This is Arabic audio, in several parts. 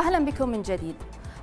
أهلا بكم من جديد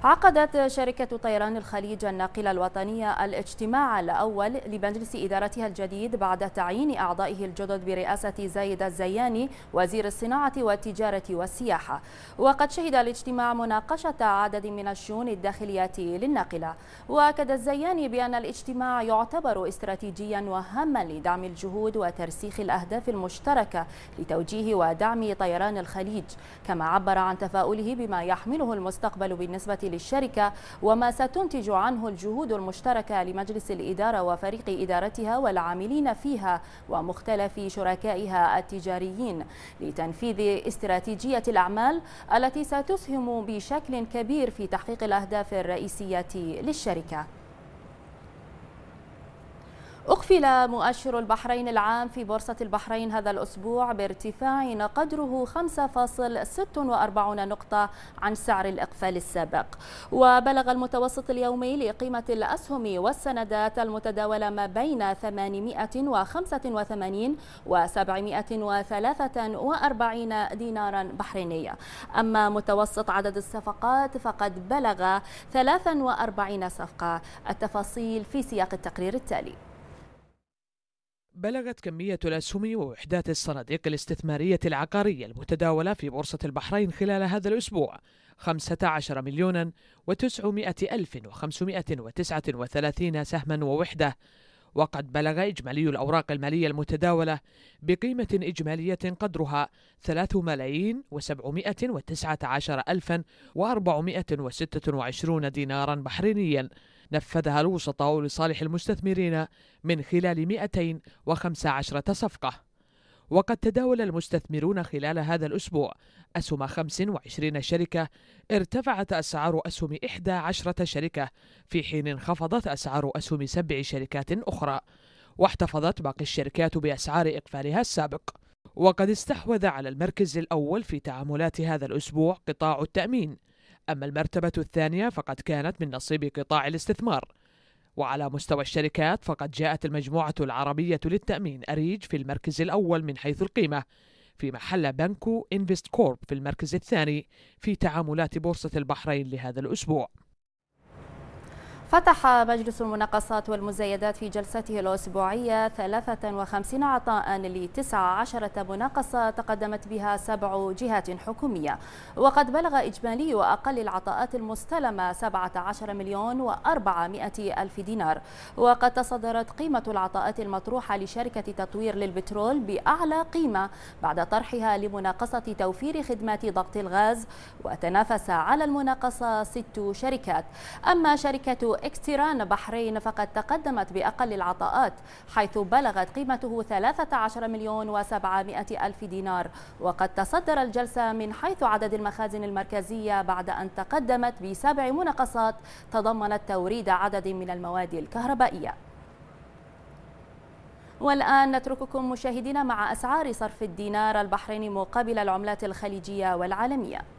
عقدت شركة طيران الخليج الناقلة الوطنية الاجتماع الأول لمجلس إدارتها الجديد بعد تعيين أعضائه الجدد برئاسة زايد الزياني وزير الصناعة والتجارة والسياحة وقد شهد الاجتماع مناقشة عدد من الشؤون الداخلية للناقلة وأكد الزياني بأن الاجتماع يعتبر استراتيجيا وهاما لدعم الجهود وترسيخ الأهداف المشتركة لتوجيه ودعم طيران الخليج كما عبر عن تفاؤله بما يحمله المستقبل بالنسبة للشركة وما ستنتج عنه الجهود المشتركة لمجلس الإدارة وفريق إدارتها والعاملين فيها ومختلف شركائها التجاريين لتنفيذ استراتيجية الأعمال التي ستسهم بشكل كبير في تحقيق الأهداف الرئيسية للشركة أقفل مؤشر البحرين العام في بورصة البحرين هذا الأسبوع بارتفاع قدره 5.46 نقطة عن سعر الإقفال السابق وبلغ المتوسط اليومي لقيمة الأسهم والسندات المتداولة ما بين 885 و 743 دينارا بحرينية أما متوسط عدد الصفقات فقد بلغ 43 صفقة التفاصيل في سياق التقرير التالي بلغت كمية الأسهم ووحدات الصناديق الاستثمارية العقارية المتداولة في بورصة البحرين خلال هذا الأسبوع 15 مليونا و900 ألف و539 سهما ووحدة وقد بلغ إجمالي الأوراق المالية المتداولة بقيمة إجمالية قدرها 3 ملايين و719 ألفا و426 دينارا بحرينيا نفذها الوسطاء لصالح المستثمرين من خلال 215 صفقة وقد تداول المستثمرون خلال هذا الأسبوع أسهم 25 شركة ارتفعت أسعار أسهم 11 شركة في حين انخفضت أسعار أسهم سبع شركات أخرى واحتفظت باقي الشركات بأسعار إقفالها السابق وقد استحوذ على المركز الأول في تعاملات هذا الأسبوع قطاع التأمين أما المرتبة الثانية فقد كانت من نصيب قطاع الاستثمار وعلى مستوى الشركات فقد جاءت المجموعة العربية للتأمين أريج في المركز الأول من حيث القيمة في محل بنكو انفست كورب في المركز الثاني في تعاملات بورصة البحرين لهذا الأسبوع فتح مجلس المناقصات والمزايدات في جلسته الأسبوعية 53 عطاء ل 19 مناقصة تقدمت بها سبع جهات حكومية وقد بلغ إجمالي وأقل العطاءات المستلمة 17 مليون و400 ألف دينار وقد تصدرت قيمة العطاءات المطروحة لشركة تطوير للبترول بأعلى قيمة بعد طرحها لمناقصة توفير خدمات ضغط الغاز وتنافس على المناقصة ست شركات أما شركة إكستران بحرين فقد تقدمت بأقل العطاءات حيث بلغت قيمته 13 مليون و700 ألف دينار وقد تصدر الجلسة من حيث عدد المخازن المركزية بعد أن تقدمت بسبع مناقصات تضمنت توريد عدد من المواد الكهربائية والآن نترككم مشاهدينا مع أسعار صرف الدينار البحريني مقابل العملات الخليجية والعالمية